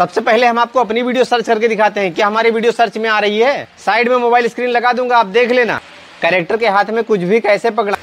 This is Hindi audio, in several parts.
सबसे पहले हम आपको अपनी वीडियो सर्च करके दिखाते हैं कि हमारी वीडियो सर्च में आ रही है साइड में मोबाइल स्क्रीन लगा दूंगा आप देख लेना कैरेक्टर के हाथ में कुछ भी कैसे पकड़ा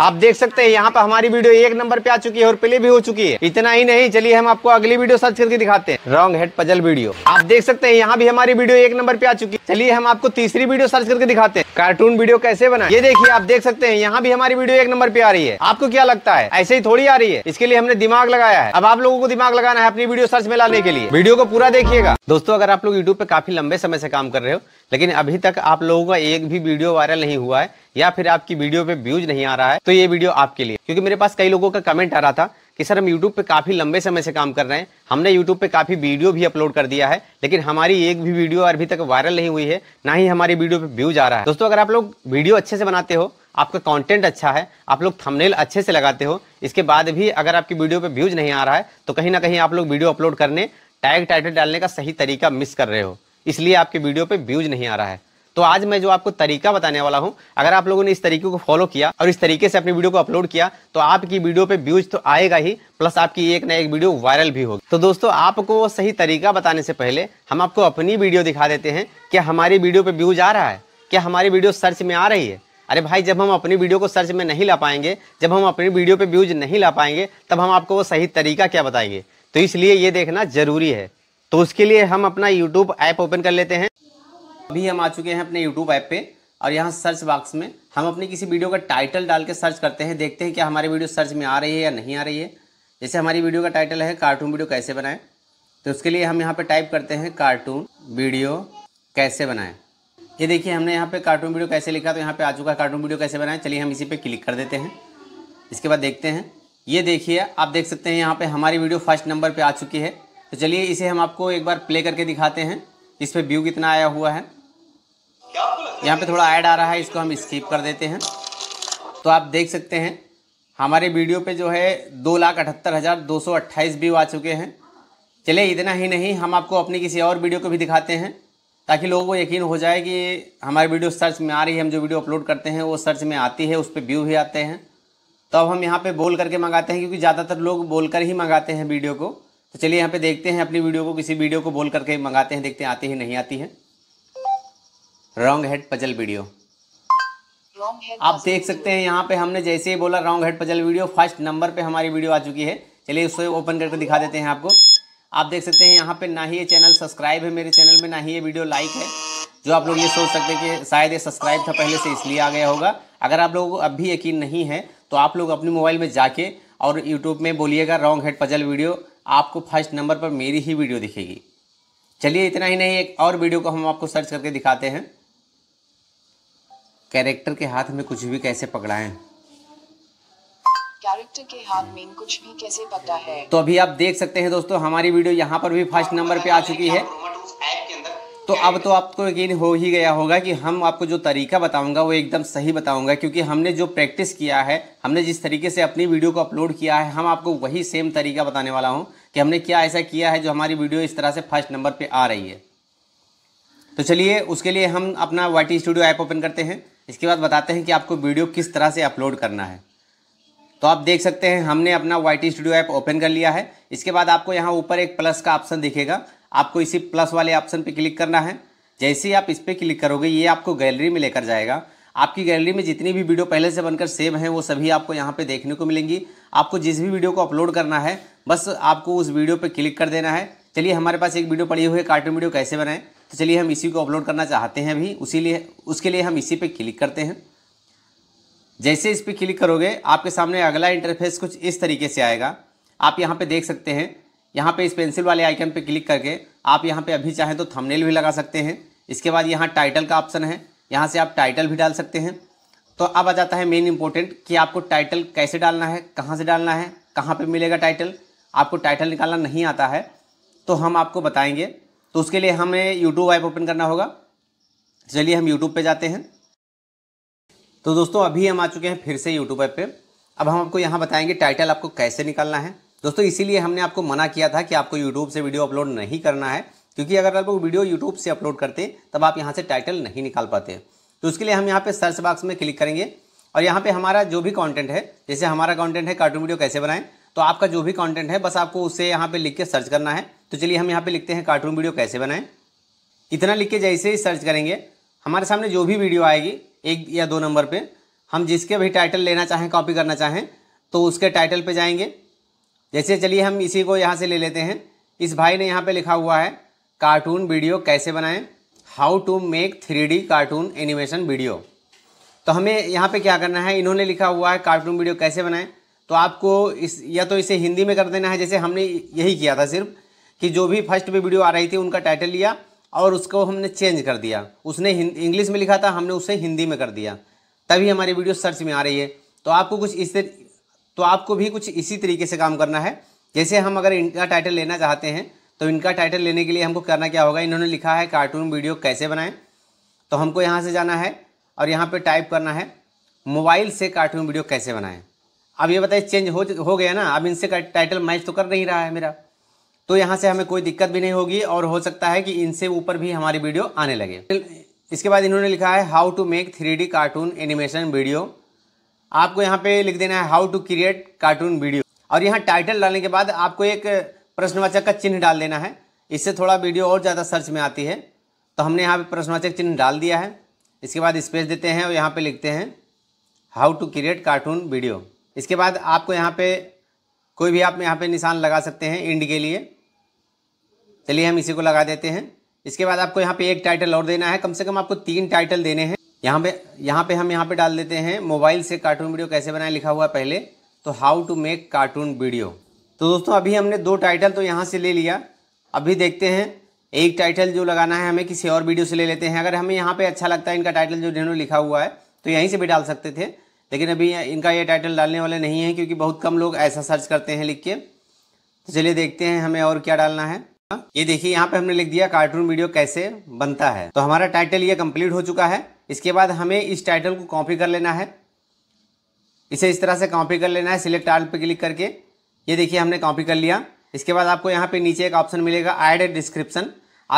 आप देख सकते हैं यहाँ पर हमारी वीडियो एक नंबर पे आ चुकी है और प्ले भी हो चुकी है इतना ही नहीं चलिए हम आपको अगली वीडियो सर्च करके दिखाते हैं रॉन्ग हेड पजल वीडियो आप देख सकते हैं यहाँ भी हमारी वीडियो एक नंबर पे आ चुकी है चलिए हम आपको तीसरी वीडियो सर्च करके दिखाते हैं कार्टून वीडियो कैसे बना ये देखिए आप देख सकते हैं यहाँ भी हमारी वीडियो एक नंबर पे आ रही है आपको क्या लगता है ऐसे ही थोड़ी आ रही है इसके लिए हमने दिमाग लगाया है अब आप लोगों को दिमाग लगाना है अपनी वीडियो सर्च में लाने के लिए वीडियो को पूरा देखिएगा दोस्तों अगर आप लोग यूट्यूब पे काफी लंबे समय से काम कर रहे हो लेकिन अभी तक आप लोगों का एक भी वीडियो वायरल नहीं हुआ है या फिर आपकी वीडियो पे व्यूज नहीं आ रहा है तो ये वीडियो आपके लिए क्योंकि मेरे पास कई लोगों का कमेंट आ रहा था कि सर हम यूट्यूब पे काफ़ी लंबे समय से काम कर रहे हैं हमने यूट्यूब पे काफ़ी वीडियो भी अपलोड कर दिया है लेकिन हमारी एक भी वीडियो अभी तक वायरल नहीं हुई है ना ही हमारी वीडियो पे व्यूज आ रहा है दोस्तों अगर आप लोग वीडियो अच्छे से बनाते हो आपका कंटेंट अच्छा है आप लोग थंबनेल अच्छे से लगाते हो इसके बाद भी अगर आपकी वीडियो पे व्यूज नहीं आ रहा है तो कहीं ना कहीं आप लोग वीडियो अपलोड करने टैग टाइटल डालने का सही तरीका मिस कर रहे हो इसलिए आपकी वीडियो पे व्यूज नहीं आ रहा है तो आज मैं जो आपको तरीका बताने वाला हूं अगर आप लोगों ने इस तरीके को फॉलो किया और इस तरीके से अपनी वीडियो को अपलोड किया तो आपकी वीडियो पे व्यूज तो आएगा ही प्लस आपकी एक ना एक वीडियो वायरल भी होगी तो दोस्तों आपको सही तरीका बताने से पहले हम आपको अपनी वीडियो दिखा देते हैं क्या हमारी वीडियो पे व्यूज आ रहा है क्या हमारी वीडियो सर्च में आ रही है अरे भाई जब हम अपनी वीडियो को सर्च में नहीं ला पाएंगे जब हम अपनी वीडियो पे व्यूज नहीं ला पाएंगे तब हम आपको वो सही तरीका क्या बताएंगे तो इसलिए ये देखना जरूरी है तो उसके लिए हम अपना यूट्यूब ऐप ओपन कर लेते हैं अभी हम आ चुके हैं अपने यूट्यूब ऐप पे और यहाँ सर्च बॉक्स में हम अपनी किसी वीडियो का टाइटल डाल के सर्च करते हैं देखते हैं कि हमारी वीडियो सर्च में आ रही है या नहीं आ रही है जैसे हमारी वीडियो का टाइटल है कार्टून वीडियो कैसे बनाएं तो उसके लिए हम यहाँ पे टाइप करते हैं कार्टून वीडियो कैसे बनाएं ये देखिए हमने यहाँ पे कार्टून वीडियो कैसे लिखा तो यहाँ पे आ चुका है कार्टून वीडियो कैसे बनाएं चलिए हम इसी पे क्लिक कर देते हैं इसके बाद देखते हैं ये देखिए आप देख सकते हैं यहाँ पे हमारी वीडियो फर्स्ट नंबर पर आ चुकी है तो चलिए इसे हम आपको एक बार प्ले करके दिखाते हैं इस पर व्यू कितना आया हुआ है यहाँ पे थोड़ा ऐड आ रहा है इसको हम स्किप कर देते हैं तो आप देख सकते हैं हमारे वीडियो पे जो है दो लाख अठहत्तर हज़ार दो सौ अट्ठाईस व्यू आ चुके हैं चलिए इतना ही नहीं हम आपको अपनी किसी और वीडियो को भी दिखाते हैं ताकि लोगों को यकीन हो जाए कि हमारी वीडियो सर्च में आ रही है हम जो वीडियो अपलोड करते हैं वो सर्च में आती है उस पर व्यू भी आते हैं तो अब हम यहाँ पर बोल करके मंगाते हैं क्योंकि ज़्यादातर लोग बोल कर ही मंगाते हैं वीडियो को तो चलिए यहाँ पे देखते हैं अपनी वीडियो को किसी वीडियो को बोल करके मंगाते हैं देखते हैं आती है नहीं आती है रॉन्ग हेड पजल वीडियो आप देख सकते हैं यहाँ पे हमने जैसे ही बोला wrong head puzzle video first number पे हमारी वीडियो आ चुकी है चलिए उसे ओपन करके दिखा देते हैं आपको आप देख सकते हैं यहाँ पे ना ही ये चैनल सब्सक्राइब है मेरे चैनल में ना ही ये वीडियो लाइक है जो आप लोग ये सोच सकते हैं कि शायद ये सब्सक्राइब था पहले से इसलिए आ गया होगा अगर आप लोगों को अब भी यकीन नहीं है तो आप लोग अपने मोबाइल में जाके और यूट्यूब में बोलिएगा रॉन्ग हेड पजल वीडियो आपको फर्स्ट नंबर पर मेरी ही वीडियो दिखेगी चलिए इतना ही नहीं एक और वीडियो को हम आपको सर्च करके दिखाते हैं कैरेक्टर के हाथ में कुछ भी कैसे पकड़ा है कैरेक्टर के हाथ में कुछ भी कैसे पकड़ा है तो अभी आप देख सकते हैं दोस्तों हमारी वीडियो यहाँ पर भी फर्स्ट नंबर पे आ चुकी है तो अब तो आपको यकीन हो ही गया होगा कि हम आपको जो तरीका बताऊंगा वो एकदम सही बताऊंगा क्योंकि हमने जो प्रैक्टिस किया है हमने जिस तरीके से अपनी वीडियो को अपलोड किया है हम आपको वही सेम तरीका बताने वाला हूं कि हमने क्या ऐसा किया है जो हमारी वीडियो इस तरह से फर्स्ट नंबर पे आ रही है तो चलिए उसके लिए हम अपना वाई स्टूडियो ऐप ओपन करते हैं इसके बाद बताते हैं कि आपको वीडियो किस तरह से अपलोड करना है तो आप देख सकते हैं हमने अपना वाई स्टूडियो ऐप ओपन कर लिया है इसके बाद आपको यहाँ ऊपर एक प्लस का ऑप्शन दिखेगा आपको इसी प्लस वाले ऑप्शन पर क्लिक करना है जैसे ही आप इस पर क्लिक करोगे ये आपको गैलरी में लेकर जाएगा आपकी गैलरी में जितनी भी वीडियो पहले से बनकर सेव हैं वो सभी आपको यहाँ पे देखने को मिलेंगी आपको जिस भी वीडियो को अपलोड करना है बस आपको उस वीडियो पे क्लिक कर देना है चलिए हमारे पास एक वीडियो पड़ी हुई है कार्टून वीडियो कैसे बनाएं तो चलिए हम इसी को अपलोड करना चाहते हैं भी उसी लिए उसके लिए हम इसी पे क्लिक करते हैं जैसे इस पर क्लिक करोगे आपके सामने अगला इंटरफेस कुछ इस तरीके से आएगा आप यहाँ पे देख सकते हैं यहाँ पे इस पेंसिल वाले आइकन पे क्लिक करके आप यहाँ पे अभी चाहें तो थंबनेल भी लगा सकते हैं इसके बाद यहाँ टाइटल का ऑप्शन है यहाँ से आप टाइटल भी डाल सकते हैं तो अब आ जाता है मेन इंपॉर्टेंट कि आपको टाइटल कैसे डालना है कहाँ से डालना है कहाँ पर मिलेगा टाइटल आपको टाइटल निकालना नहीं आता है तो हम आपको बताएँगे तो उसके लिए हमें यूट्यूब ऐप ओपन करना होगा चलिए हम यूट्यूब पे जाते हैं तो दोस्तों अभी हम आ चुके हैं फिर से यूट्यूब ऐप पे अब हम आपको यहाँ बताएंगे टाइटल आपको कैसे निकालना है दोस्तों इसीलिए हमने आपको मना किया था कि आपको यूट्यूब से वीडियो अपलोड नहीं करना है क्योंकि अगर आप लोग वीडियो यूट्यूब से अपलोड करते तब आप यहाँ से टाइटल नहीं निकाल पाते तो उसके लिए हम यहाँ पे सर्च बॉक्स में क्लिक करेंगे और यहाँ पे हमारा जो भी कॉन्टेंट है जैसे हमारा कॉन्टेंट है कार्टून वीडियो कैसे बनाएं तो आपका जो भी कंटेंट है बस आपको उसे यहाँ पे लिख के सर्च करना है तो चलिए हम यहाँ पे लिखते हैं कार्टून वीडियो कैसे बनाएं इतना लिख के जैसे ही सर्च करेंगे हमारे सामने जो भी वीडियो आएगी एक या दो नंबर पर हम जिसके भी टाइटल लेना चाहें कॉपी करना चाहें तो उसके टाइटल पर जाएंगे जैसे चलिए हम इसी को यहाँ से ले लेते हैं इस भाई ने यहाँ पर लिखा हुआ है कार्टून वीडियो कैसे बनाएँ how to make three D cartoon animation video तो हमें यहाँ पे क्या करना है इन्होंने लिखा हुआ है कार्टून वीडियो कैसे बनाएं तो आपको इस या तो इसे हिंदी में कर देना है जैसे हमने यही किया था सिर्फ कि जो भी फर्स्ट पे वीडियो आ रही थी उनका टाइटल लिया और उसको हमने चेंज कर दिया उसने इंग्लिश में लिखा था हमने उसे हिंदी में कर दिया तभी हमारी वीडियो सर्च में आ रही है तो आपको कुछ इस तो आपको भी कुछ इसी तरीके से काम करना है जैसे हम अगर इनका टाइटल लेना चाहते हैं तो इनका टाइटल लेने के लिए हमको करना क्या होगा इन्होंने लिखा है कार्टून वीडियो कैसे बनाएं तो हमको यहाँ से जाना है और यहाँ पे टाइप करना है मोबाइल से कार्टून वीडियो कैसे बनाएं अब ये बताइए चेंज हो हो गया ना अब इनसे टाइटल मैच तो कर नहीं रहा है मेरा तो यहाँ से हमें कोई दिक्कत भी नहीं होगी और हो सकता है कि इनसे ऊपर भी हमारी वीडियो आने लगे इसके बाद इन्होंने लिखा है how to make three cartoon animation video आपको यहाँ पे लिख देना है how to create cartoon video और यहाँ टाइटल डालने के बाद आपको एक प्रश्नवाचक का चिन्ह डाल देना है इससे थोड़ा वीडियो और ज़्यादा सर्च में आती है तो हमने यहाँ पे प्रश्नवाचक चिन्ह डाल दिया है इसके बाद स्पेस देते हैं और यहाँ पे लिखते हैं how to create cartoon video इसके बाद आपको यहाँ पे कोई भी आप यहाँ पे निशान लगा सकते हैं इंड के लिए चलिए हम इसी को लगा देते हैं इसके बाद आपको यहाँ पे एक टाइटल और देना है कम से कम आपको तीन टाइटल देने हैं यहाँ पे यहाँ पे हम यहाँ पे डाल देते हैं मोबाइल से कार्टून वीडियो कैसे बनाए लिखा हुआ पहले तो how to make cartoon video तो दोस्तों अभी हमने दो टाइटल तो यहाँ से ले लिया अभी देखते हैं एक टाइटल जो लगाना है हमें किसी और वीडियो से ले लेते हैं अगर हमें यहाँ पे अच्छा लगता है इनका टाइटल जो जिन्होंने लिखा हुआ है तो यहीं से भी डाल सकते थे लेकिन अभी इनका ये टाइटल डालने वाले नहीं है क्योंकि बहुत कम लोग ऐसा सर्च करते हैं लिख के तो चलिए देखते हैं हमें और क्या डालना है ये देखिए यहाँ पे हमने लिख दिया कार्टून वीडियो कैसे बनता है तो हमारा टाइटल ये कंप्लीट हो चुका है इसके बाद हमें इस टाइटल को कॉपी कर लेना है इसे इस तरह से कॉपी कर लेना है सिलेक्ट आल पे क्लिक करके ये देखिए हमने कॉपी कर लिया इसके बाद आपको यहाँ पे नीचे एक ऑप्शन मिलेगा ऐड ए डिस्क्रिप्शन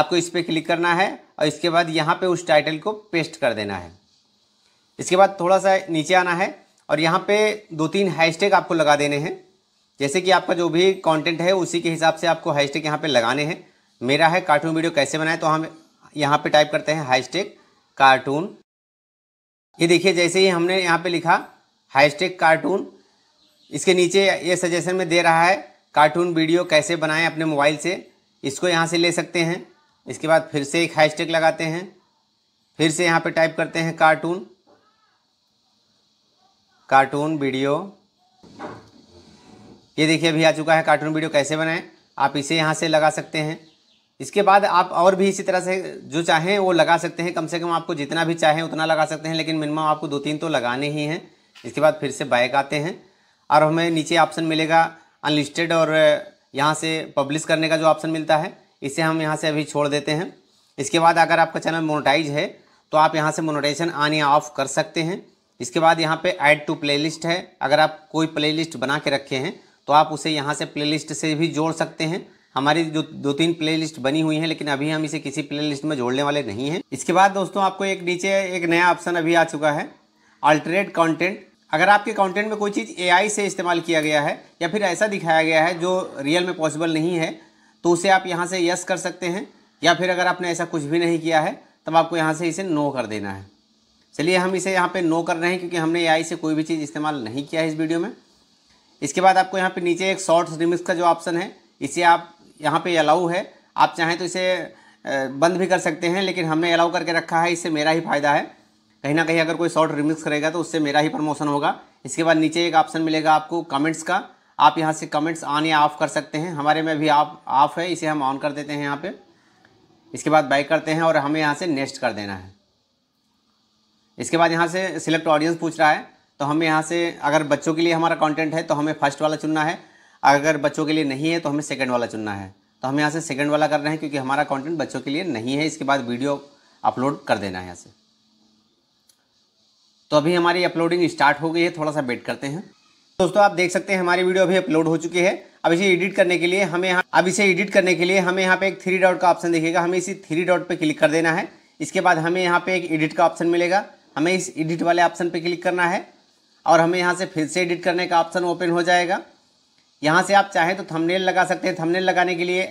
आपको इस पर क्लिक करना है और इसके बाद यहाँ पे उस टाइटल को पेस्ट कर देना है इसके बाद थोड़ा सा नीचे आना है और यहाँ पे दो तीन हैशटैग आपको लगा देने हैं जैसे कि आपका जो भी कंटेंट है उसी के हिसाब से आपको हैशटैग यहाँ पे लगाने हैं मेरा है कार्टून वीडियो कैसे बनाए तो हम यहाँ पे टाइप करते हैं हैशटैग कार्टून ये देखिए जैसे ही हमने यहाँ पे लिखा हैशटैग कार्टून इसके नीचे ये सजेशन में दे रहा है कार्टून वीडियो कैसे बनाएं अपने मोबाइल से इसको यहाँ से ले सकते हैं इसके बाद फिर से एक हैशटैग लगाते हैं फिर से यहाँ पे टाइप करते हैं कार्टून कार्टून वीडियो ये देखिए अभी आ चुका है कार्टून वीडियो कैसे बनाएं आप इसे यहाँ से लगा सकते हैं इसके बाद आप और भी इसी तरह से जो चाहें वो लगा सकते हैं कम से कम आपको जितना भी चाहें उतना लगा सकते हैं लेकिन मिनिमम आपको दो तीन तो लगाने ही हैं इसके बाद फिर से बाइक आते हैं और हमें नीचे ऑप्शन मिलेगा अनलिस्टेड और यहाँ से पब्लिश करने का जो ऑप्शन मिलता है इसे हम यहाँ से अभी छोड़ देते हैं इसके बाद अगर आपका चैनल मोनोटाइज है तो आप यहाँ से मोनोटाइजेशन आन या ऑफ कर सकते हैं इसके बाद यहाँ पे ऐड टू प्लेलिस्ट है अगर आप कोई प्लेलिस्ट बना के रखे हैं तो आप उसे यहाँ से प्लेलिस्ट से भी जोड़ सकते हैं हमारी जो दो तीन प्लेलिस्ट बनी हुई हैं लेकिन अभी हम इसे किसी प्लेलिस्ट में जोड़ने वाले नहीं हैं इसके बाद दोस्तों आपको एक नीचे एक नया ऑप्शन अभी आ चुका है अल्टरनेट कॉन्टेंट अगर आपके कॉन्टेंट में कोई चीज़ ए से इस्तेमाल किया गया है या फिर ऐसा दिखाया गया है जो रियल में पॉसिबल नहीं है तो उसे आप यहाँ से यस कर सकते हैं या फिर अगर आपने ऐसा कुछ भी नहीं किया है तब आपको यहाँ से इसे नो कर देना है चलिए हम इसे यहाँ पे नो कर रहे हैं क्योंकि हमने ए से कोई भी चीज़ इस्तेमाल नहीं किया है इस वीडियो में इसके बाद आपको यहाँ पे नीचे एक शॉर्ट्स रिमिक्स का जो ऑप्शन है इसे आप यहाँ पे अलाउ है आप चाहें तो इसे बंद भी कर सकते हैं लेकिन हमने अलाउ करके रखा है इससे मेरा ही फ़ायदा है कहीं ना कहीं अगर कोई शॉर्ट रिमिक्स करेगा तो उससे मेरा ही प्रमोशन होगा इसके बाद नीचे एक ऑप्शन मिलेगा आपको कमेंट्स का आप यहाँ से कमेंट्स ऑन या ऑफ़ कर सकते हैं हमारे में भी आप ऑफ़ है इसे हम ऑन कर देते हैं यहाँ पर इसके बाद बाइक करते हैं और हमें यहाँ से नेक्स्ट कर देना है इसके बाद यहाँ से सिलेक्ट ऑडियंस पूछ रहा है तो हमें यहाँ से अगर बच्चों के लिए हमारा कंटेंट है तो हमें फर्स्ट वाला चुनना है अगर बच्चों के लिए नहीं है तो हमें सेकंड वाला चुनना है तो हम यहाँ से सेकंड वाला कर रहे हैं क्योंकि हमारा कंटेंट बच्चों के लिए नहीं है इसके बाद वीडियो अपलोड कर देना है यहाँ से तो अभी हमारी अपलोडिंग स्टार्ट हो गई है थोड़ा सा वेट करते हैं दोस्तों आप देख सकते हैं हमारी वीडियो अभी अपलोड हो चुकी है अब इसे एडिट करने के लिए हमें यहाँ अब इसे एडिट करने के लिए हमें यहाँ पे एक थ्री डॉट का ऑप्शन देखेगा हमें इसी थ्री डॉट पे क्लिक कर देना है इसके बाद हमें यहाँ पे एक एडिट का ऑप्शन मिलेगा हमें इस एडिट वाले ऑप्शन पे क्लिक करना है और हमें यहाँ से फिर से एडिट करने का ऑप्शन ओपन हो जाएगा यहाँ से आप चाहें तो थंबनेल लगा सकते हैं थंबनेल लगाने के लिए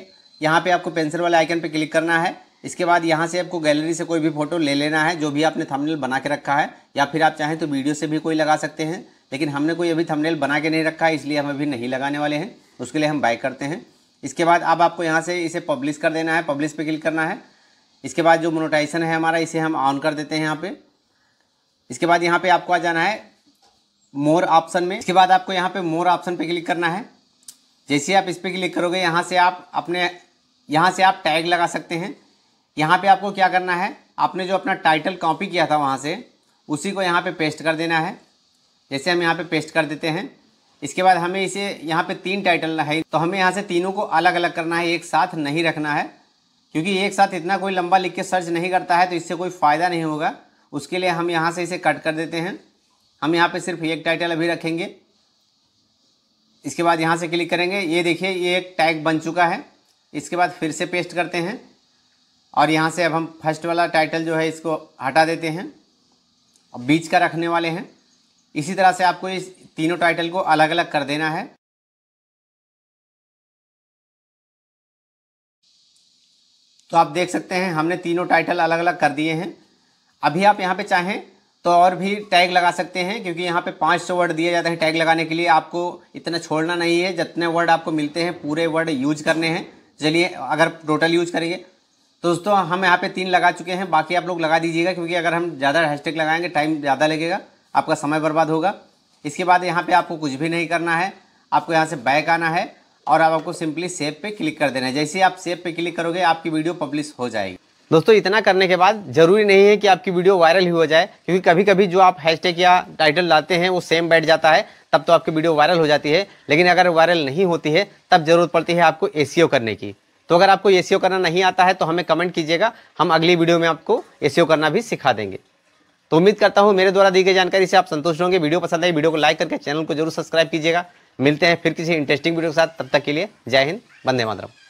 यहाँ पे आपको पेंसिल वाले आइकन पे क्लिक करना है इसके बाद यहाँ से आपको गैलरी से कोई भी फोटो ले लेना है जो भी आपने थंबनेल बना के रखा है या फिर आप चाहें तो वीडियो से भी कोई लगा सकते हैं लेकिन हमने कोई अभी थमनेल बना के नहीं रखा है इसलिए हम अभी नहीं लगाने वाले हैं उसके लिए हम बाय करते हैं इसके बाद अब आपको यहाँ से इसे पब्लिश कर देना है पब्लिश पे क्लिक करना है इसके बाद जो मोनोटाइजेशन है हमारा इसे हम ऑन कर देते हैं यहाँ पर इसके बाद यहाँ पे आपको आ जाना है मोर ऑप्शन में इसके बाद आपको यहाँ पे मोर ऑप्शन पे क्लिक करना है जैसे आप इस पर क्लिक करोगे यहाँ से आप अपने यहाँ से आप टैग लगा सकते हैं यहाँ पे आपको क्या करना है आपने जो अपना टाइटल कॉपी किया था वहाँ से उसी को यहाँ पे पेस्ट कर देना है जैसे हम यहाँ पे पेस्ट कर देते हैं इसके बाद हमें इसे यहाँ पे तीन टाइटल है तो हमें यहाँ से तीनों को अलग अलग करना है एक साथ नहीं रखना है क्योंकि एक साथ इतना कोई लंबा लिख के सर्च नहीं करता है तो इससे कोई फ़ायदा नहीं होगा उसके लिए हम यहाँ से इसे कट कर देते हैं हम यहाँ पे सिर्फ एक टाइटल अभी रखेंगे इसके बाद यहाँ से क्लिक करेंगे ये देखिए ये एक टैग बन चुका है इसके बाद फिर से पेस्ट करते हैं और यहाँ से अब हम फर्स्ट वाला टाइटल जो है इसको हटा देते हैं और बीच का रखने वाले हैं इसी तरह से आपको इस तीनों टाइटल को अलग अलग कर देना है तो आप देख सकते हैं हमने तीनों टाइटल अलग अलग कर दिए हैं अभी आप यहाँ पे चाहें तो और भी टैग लगा सकते हैं क्योंकि यहाँ पे 500 वर्ड दिए जाते हैं टैग लगाने के लिए आपको इतना छोड़ना नहीं है जितने वर्ड आपको मिलते हैं पूरे वर्ड यूज करने हैं चलिए अगर टोटल यूज करेंगे तो दोस्तों हम यहाँ पे तीन लगा चुके हैं बाकी आप लोग लगा दीजिएगा क्योंकि अगर हम ज़्यादा हैशटैग लगाएंगे टाइम ज़्यादा लगेगा आपका समय बर्बाद होगा इसके बाद यहाँ पे आपको कुछ भी नहीं करना है आपको यहाँ से बैक आना है और आपको सिंपली सेव पे क्लिक कर देना है जैसे आप सेव पे क्लिक करोगे आपकी वीडियो पब्लिश हो जाएगी दोस्तों इतना करने के बाद ज़रूरी नहीं है कि आपकी वीडियो वायरल ही हो जाए क्योंकि कभी कभी जो आप हैशटैग या टाइटल लाते हैं वो सेम बैठ जाता है तब तो आपकी वीडियो वायरल हो जाती है लेकिन अगर वायरल नहीं होती है तब ज़रूरत पड़ती है आपको ए e करने की तो अगर आपको ए e करना नहीं आता है तो हमें कमेंट कीजिएगा हम अगली वीडियो में आपको ए e करना भी सिखा देंगे तो उम्मीद करता हूँ मेरे द्वारा दी गई जानकारी से आप संतुष्ट होंगे वीडियो पसंद आई वीडियो को लाइक करके चैनल को जरूर सब्सक्राइब कीजिएगा मिलते हैं फिर किसी इंटरेस्टिंग वीडियो के साथ तब तक के लिए जय हिंद बंदे मातरम